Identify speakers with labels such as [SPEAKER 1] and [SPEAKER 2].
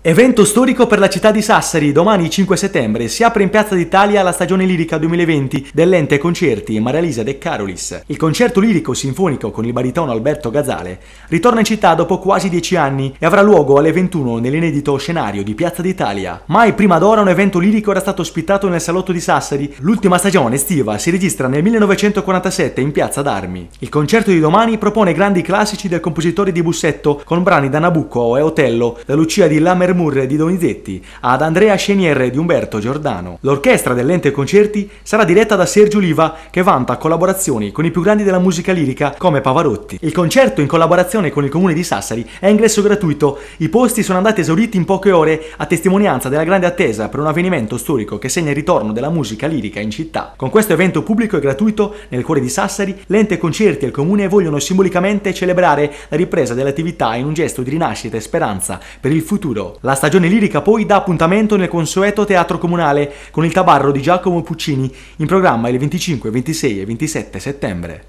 [SPEAKER 1] Evento storico per la città di Sassari. Domani 5 settembre si apre in Piazza d'Italia la stagione lirica 2020 dell'ente Concerti Maria Lisa De Carolis. Il concerto lirico sinfonico con il baritono Alberto Gazzale ritorna in città dopo quasi dieci anni e avrà luogo alle 21 nell'inedito scenario di Piazza d'Italia. Mai prima d'ora un evento lirico era stato ospitato nel salotto di Sassari. L'ultima stagione estiva si registra nel 1947 in Piazza d'Armi. Il concerto di domani propone grandi classici del compositore di Bussetto con brani da Nabucco e Otello, da Lucia di Lammer Vermurre di Donizetti, ad Andrea Scenier di Umberto Giordano. L'orchestra dell'ente concerti sarà diretta da Sergio Liva che vanta collaborazioni con i più grandi della musica lirica come Pavarotti. Il concerto in collaborazione con il comune di Sassari è ingresso gratuito, i posti sono andati esauriti in poche ore a testimonianza della grande attesa per un avvenimento storico che segna il ritorno della musica lirica in città. Con questo evento pubblico e gratuito nel cuore di Sassari, l'ente concerti e il comune vogliono simbolicamente celebrare la ripresa dell'attività in un gesto di rinascita e speranza per il futuro la stagione lirica poi dà appuntamento nel consueto Teatro Comunale con il Tabarro di Giacomo Puccini, in programma il 25, 26 e 27 settembre.